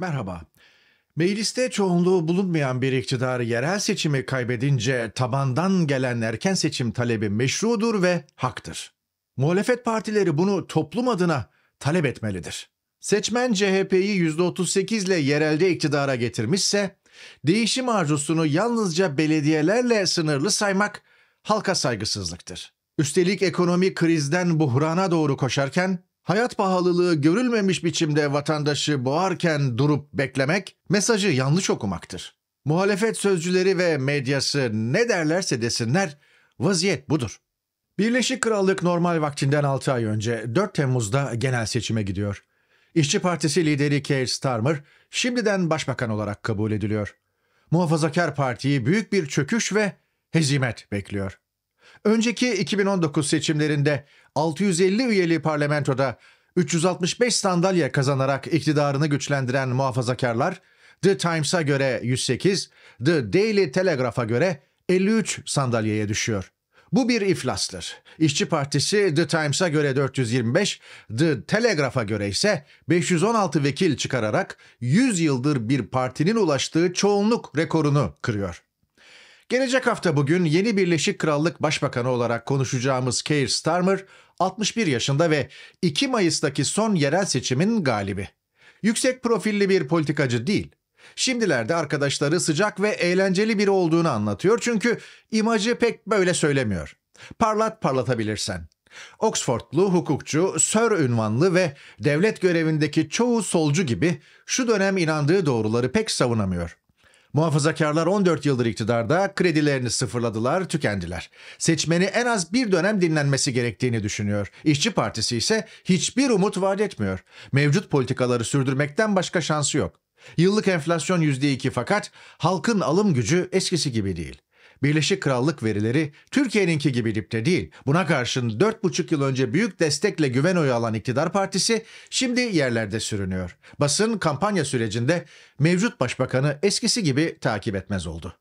Merhaba. Mecliste çoğunluğu bulunmayan bir iktidar yerel seçimi kaybedince tabandan gelen erken seçim talebi meşrudur ve haktır. Muhalefet partileri bunu toplum adına talep etmelidir. Seçmen CHP'yi %38 ile yerelde iktidara getirmişse, değişim arzusunu yalnızca belediyelerle sınırlı saymak halka saygısızlıktır. Üstelik ekonomi krizden buhrana doğru koşarken hayat pahalılığı görülmemiş biçimde vatandaşı boğarken durup beklemek mesajı yanlış okumaktır. Muhalefet sözcüleri ve medyası ne derlerse desinler vaziyet budur. Birleşik Krallık normal vaktinden 6 ay önce 4 Temmuz'da genel seçime gidiyor. İşçi Partisi lideri Keir Starmer şimdiden başbakan olarak kabul ediliyor. Muhafazakar Parti'yi büyük bir çöküş ve hezimet bekliyor. Önceki 2019 seçimlerinde 650 üyeli parlamentoda 365 sandalye kazanarak iktidarını güçlendiren muhafazakarlar, The Times'a göre 108, The Daily Telegraph'a göre 53 sandalyeye düşüyor. Bu bir iflastır. İşçi Partisi The Times'a göre 425, The Telegraph'a göre ise 516 vekil çıkararak 100 yıldır bir partinin ulaştığı çoğunluk rekorunu kırıyor. Gelecek hafta bugün yeni Birleşik Krallık Başbakanı olarak konuşacağımız Keir Starmer 61 yaşında ve 2 Mayıs'taki son yerel seçimin galibi. Yüksek profilli bir politikacı değil. Şimdilerde arkadaşları sıcak ve eğlenceli biri olduğunu anlatıyor çünkü imajı pek böyle söylemiyor. Parlat parlatabilirsen. Oxfordlu hukukçu, sör ünvanlı ve devlet görevindeki çoğu solcu gibi şu dönem inandığı doğruları pek savunamıyor. Muhafazakarlar 14 yıldır iktidarda, kredilerini sıfırladılar, tükendiler. Seçmeni en az bir dönem dinlenmesi gerektiğini düşünüyor. İşçi Partisi ise hiçbir umut vaat etmiyor. Mevcut politikaları sürdürmekten başka şansı yok. Yıllık enflasyon %2 fakat halkın alım gücü eskisi gibi değil. Birleşik Krallık verileri Türkiye'ninki gibi dipte değil. Buna karşın 4,5 yıl önce büyük destekle güven oyu alan iktidar partisi şimdi yerlerde sürünüyor. Basın kampanya sürecinde mevcut başbakanı eskisi gibi takip etmez oldu.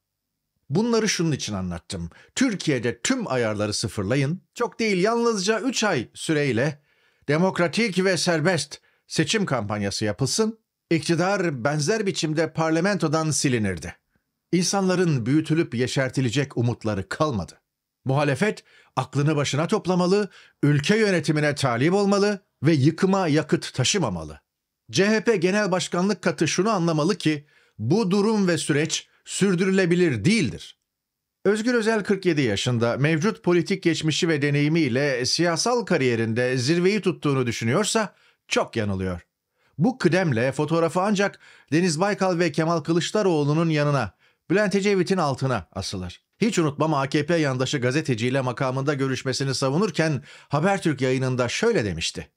Bunları şunun için anlattım. Türkiye'de tüm ayarları sıfırlayın. Çok değil yalnızca 3 ay süreyle demokratik ve serbest seçim kampanyası yapılsın. İktidar benzer biçimde parlamentodan silinirdi. İnsanların büyütülüp yeşertilecek umutları kalmadı. Muhalefet aklını başına toplamalı, ülke yönetimine talip olmalı ve yıkıma yakıt taşımamalı. CHP Genel Başkanlık katı şunu anlamalı ki bu durum ve süreç sürdürülebilir değildir. Özgür Özel 47 yaşında mevcut politik geçmişi ve deneyimiyle siyasal kariyerinde zirveyi tuttuğunu düşünüyorsa çok yanılıyor. Bu kıdemle fotoğrafı ancak Deniz Baykal ve Kemal Kılıçdaroğlu'nun yanına Bülent Ecevit'in altına asılır. Hiç unutmam AKP yandaşı gazeteciyle makamında görüşmesini savunurken Habertürk yayınında şöyle demişti.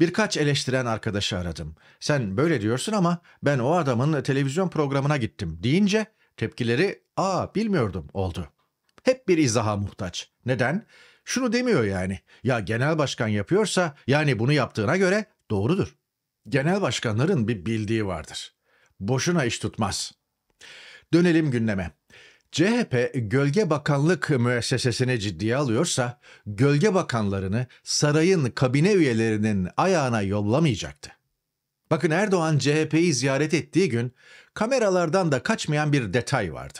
Birkaç eleştiren arkadaşı aradım. Sen böyle diyorsun ama ben o adamın televizyon programına gittim deyince tepkileri aa bilmiyordum oldu. Hep bir izaha muhtaç. Neden? Şunu demiyor yani. Ya genel başkan yapıyorsa yani bunu yaptığına göre doğrudur. Genel başkanların bir bildiği vardır. Boşuna iş tutmaz.'' Dönelim gündeme. CHP Gölge Bakanlık müessesesini ciddiye alıyorsa gölge bakanlarını sarayın kabine üyelerinin ayağına yollamayacaktı. Bakın Erdoğan CHP'yi ziyaret ettiği gün kameralardan da kaçmayan bir detay vardı.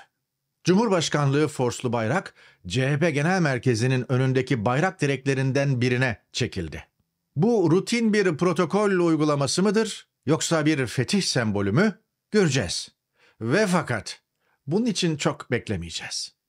Cumhurbaşkanlığı forslu bayrak CHP Genel Merkezi'nin önündeki bayrak direklerinden birine çekildi. Bu rutin bir protokol uygulaması mıdır yoksa bir fetih sembolü mü? Göreceğiz. Ve fakat bunun için çok beklemeyeceğiz.